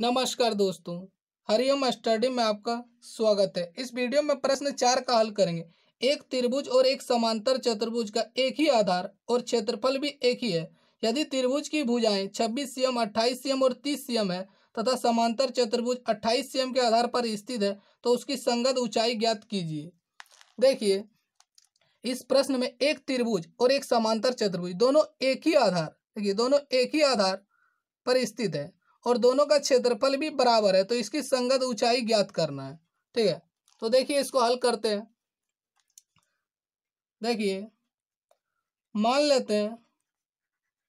नमस्कार दोस्तों हरिओम स्टडी में आपका स्वागत है इस वीडियो में प्रश्न चार का हल करेंगे एक त्रिभुज और एक समांतर चतुर्भुज का एक ही आधार और क्षेत्रफल भी एक ही है यदि त्रिभुज की भुजाएं 26 सीएम 28 सीएम और 30 सीएम है तथा समांतर चतुर्भुज 28 सीएम के आधार पर स्थित है तो उसकी संगत ऊंचाई ज्ञात कीजिए देखिए इस प्रश्न में एक त्रिभुज और एक समांतर चतुर्भुज दोनों एक ही आधार देखिए दोनों एक ही आधार पर स्थित है और दोनों का क्षेत्रफल भी बराबर है तो इसकी संगत ऊंचाई ज्ञात करना है ठीक है तो देखिए इसको हल करते हैं देखिए मान लेते हैं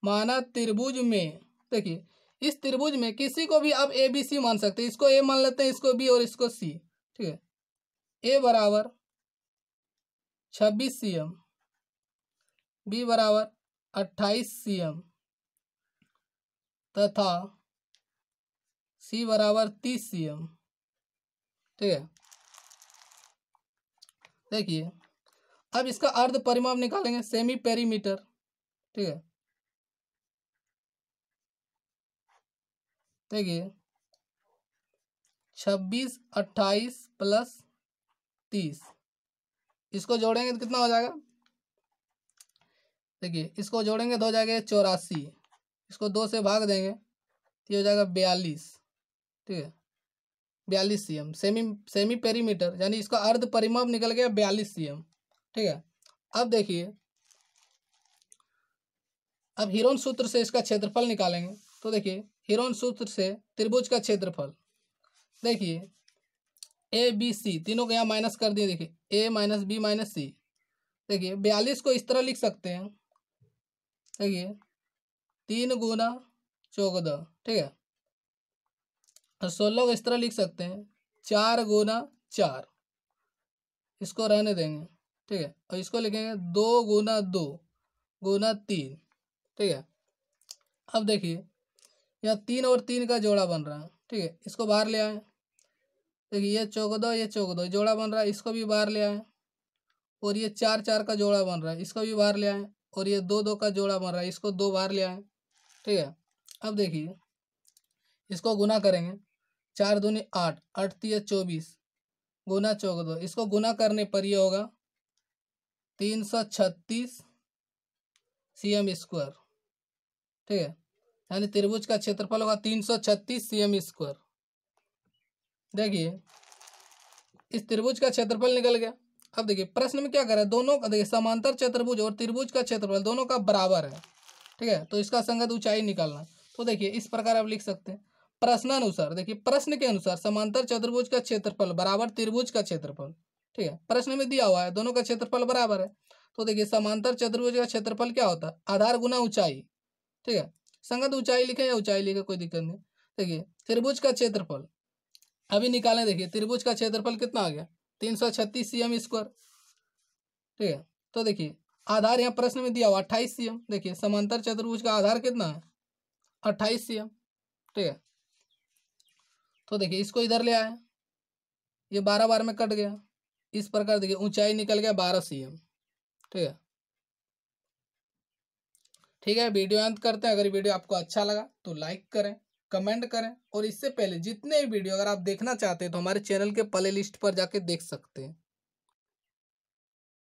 माना त्रिभुज में देखिए इस त्रिभुज में किसी को भी आप ए बी सी मान सकते हैं इसको ए मान लेते हैं इसको बी और इसको सी ठीक है ए बराबर छब्बीस सी एम बी बराबर अट्ठाईस सी एम तथा सी बराबर तीस सी एम ठीक है देखिए अब इसका अर्ध परिमाप निकालेंगे सेमी पेरीमीटर ठीक है देखिए छब्बीस अट्ठाईस प्लस तीस इसको जोड़ेंगे तो कितना हो जाएगा देखिए इसको जोड़ेंगे तो हो जाएगा चौरासी इसको दो से भाग देंगे तो हो जाएगा बयालीस ठीक है बयालीस सी एम सेमी सेमी पेरीमीटर यानी इसका अर्ध परिमाप निकल गया बयालीस सी एम ठीक है अब देखिए अब हिरोन सूत्र से इसका क्षेत्रफल निकालेंगे तो देखिए हिरोन सूत्र से त्रिभुज का क्षेत्रफल देखिए ए बी सी तीनों को यहाँ माइनस कर दिए देखिए A minus B minus C देखिए बयालीस को इस तरह लिख सकते हैं देखिए तीन गुना चौदह ठीक है तो सो को इस तरह लिख सकते हैं चार गुना चार इसको रहने देंगे ठीक है और इसको लिखेंगे दो गुना दो गुना तीन ठीक है अब देखिए यहाँ तीन और तीन का जोड़ा बन रहा है ठीक है इसको बाहर ले आए देखिए ये चौक दो ये चौक दो जोड़ा बन रहा है इसको भी बाहर ले आए और ये चार चार का जोड़ा बन रहा है इसको भी बाहर ले आए और ये दो दो का जोड़ा बन रहा है इसको दो बार ले आए ठीक है अब देखिए इसको गुना करेंगे चार दूनी आठ आठ तीय चौबीस गुना चौक दो इसको गुना करने पर ये होगा तीन सौ छत्तीस सी एम स्क्वायर ठीक है यानी त्रिभुज का क्षेत्रफल होगा तीन सौ छत्तीस सी एम स्क्वायर देखिए इस त्रिभुज का क्षेत्रफल निकल गया अब देखिए प्रश्न में क्या करा दोनों का देखिए समांतर चतुर्भुज और त्रिभुज का क्षेत्रफल दोनों का बराबर है ठीक है तो इसका संगत ऊंचाई निकालना तो देखिए इस प्रकार आप लिख सकते हैं प्रश्नानुसार देखिए प्रश्न के अनुसार समांतर चतुर्भुज का क्षेत्रफल बराबर त्रिभुज का क्षेत्रफल ठीक है प्रश्न में दिया हुआ है दोनों का क्षेत्रफल बराबर है तो देखिए समांतर चतुर्भुज का क्षेत्रफल क्या होता है आधार गुना ऊंचाई ठीक है संगत ऊंचाई लिखे या ऊंचाई लिखे कोई दिक्कत नहीं देखिए त्रिभुज का क्षेत्रफल अभी निकालें देखिए त्रिभुज का क्षेत्रफल कितना आ गया तीन सौ छत्तीस सी एम स्क्वायर ठीक है तो देखिए आधार यहाँ प्रश्न में दिया हुआ अट्ठाईस सी एम देखिए समांतर चतुर्भुज का आधार कितना है अट्ठाईस सी एम ठीक है तो देखिए इसको इधर ले आए ये बारह बार में कट गया इस प्रकार देखिए ऊंचाई निकल गया बारह सी एम ठीक है ठीक है वीडियो अंत करते हैं अगर वीडियो आपको अच्छा लगा तो लाइक करें कमेंट करें और इससे पहले जितने भी वीडियो अगर आप देखना चाहते हैं तो हमारे चैनल के प्ले लिस्ट पर जाके देख सकते हैं